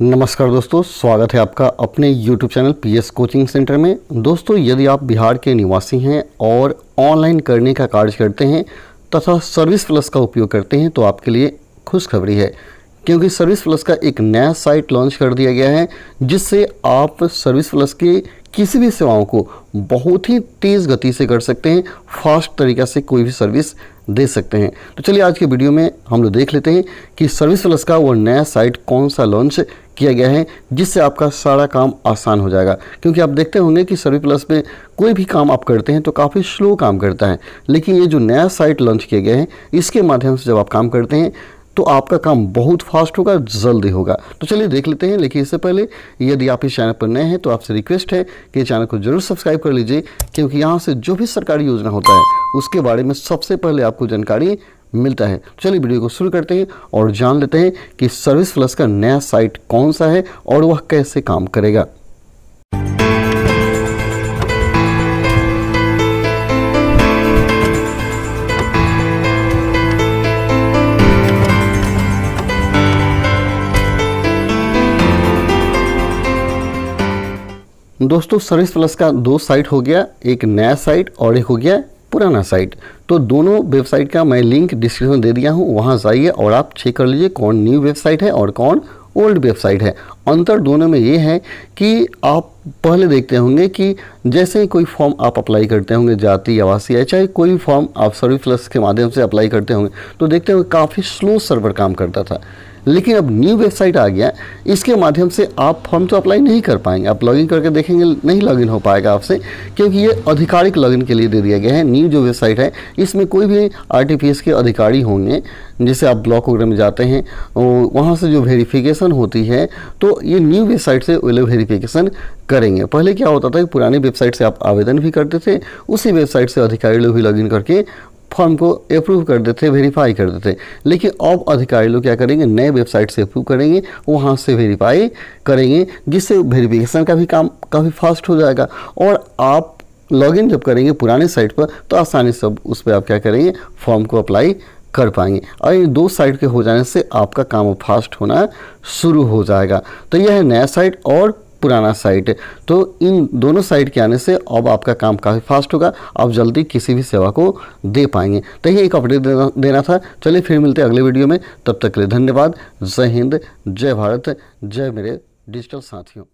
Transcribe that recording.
नमस्कार दोस्तों स्वागत है आपका अपने YouTube channel PS coaching centre में दोस्तों यदि आप बिहार के निवासी हैं और ऑनलाइन करने का कार्य करते हैं तथा सर्विस प्लस का उपयोग करते हैं तो आपके लिए खुशखबरी है क्योंकि सर्विस प्लस का एक नया साइट लॉन्च कर दिया गया है जिससे आप सर्विस प्लस के किसी भी सेवाओं को बहुत ही तेज़ गति से कर सकते हैं फास्ट तरीक़ा से कोई भी सर्विस दे सकते हैं तो चलिए आज के वीडियो में हम लोग देख लेते हैं कि सर्विस प्लस का वो नया साइट कौन सा लॉन्च किया गया है जिससे आपका सारा काम आसान हो जाएगा क्योंकि आप देखते होंगे कि सर्विस प्लस में कोई भी काम आप करते हैं तो काफ़ी स्लो काम करता है लेकिन ये जो नया साइट लॉन्च किया गया है इसके माध्यम से जब आप काम करते हैं तो आपका काम बहुत फास्ट होगा जल्दी होगा तो चलिए देख लेते हैं लेकिन इससे पहले यदि आप इस चैनल पर नए हैं तो आपसे रिक्वेस्ट है कि चैनल को जरूर सब्सक्राइब कर लीजिए क्योंकि यहाँ से जो भी सरकारी योजना होता है उसके बारे में सबसे पहले आपको जानकारी मिलता है चलिए वीडियो को शुरू करते हैं और जान लेते हैं कि सर्विस प्लस का नया साइट कौन सा है और वह कैसे काम करेगा दोस्तों सर्विस प्लस का दो साइट हो गया एक नया साइट और एक हो गया पुराना साइट तो दोनों वेबसाइट का मैं लिंक डिस्क्रिप्शन दे दिया हूँ वहाँ जाइए और आप चेक कर लीजिए कौन न्यू वेबसाइट है और कौन ओल्ड वेबसाइट है अंतर दोनों में ये है कि आप पहले देखते होंगे कि जैसे ही कोई फॉर्म आप अप्लाई करते होंगे जाति आवासीय चाहे कोई फॉर्म आप सर्विस प्लस के माध्यम से अप्लाई करते होंगे तो देखते होंगे काफ़ी स्लो सर्वर काम करता था लेकिन अब न्यू वेबसाइट आ गया इसके माध्यम से आप फॉर्म तो अप्लाई नहीं कर पाएंगे आप लॉगिन करके देखेंगे नहीं लॉगिन हो पाएगा आपसे क्योंकि ये आधिकारिक लॉगिन के लिए दे दिया गया है न्यू जो वेबसाइट है इसमें कोई भी आर के अधिकारी होंगे जैसे आप ब्लॉक वगैरह में जाते हैं वहाँ से जो वेरिफिकेशन होती है तो ये न्यू वेबसाइट से वेरिफिकेशन करेंगे पहले क्या होता था कि पुराने वेबसाइट से आप आवेदन भी करते थे उसी वेबसाइट से अधिकारी लोग भी लॉगिन करके फॉर्म को अप्रूव कर देते वेरीफाई कर देते लेकिन अब अधिकारी लोग क्या करेंगे नए वेबसाइट से अप्रूव करेंगे वहाँ से वेरीफाई करेंगे जिससे वेरीफिकेशन का भी काम काफ़ी फास्ट हो जाएगा और आप लॉगिन जब करेंगे पुराने साइट पर तो आसानी से उस पर आप क्या करेंगे फॉर्म को अप्लाई कर पाएंगे और ये दो साइड के हो जाने से आपका काम फास्ट होना शुरू हो जाएगा तो यह है नया साइट और पुराना साइट तो इन दोनों साइट के आने से अब आपका काम काफ़ी फास्ट होगा आप जल्दी किसी भी सेवा को दे पाएंगे तो ये एक अपडेट देना, देना था चलिए फिर मिलते हैं अगले वीडियो में तब तक के लिए धन्यवाद जय हिंद जय भारत जय मेरे डिजिटल साथियों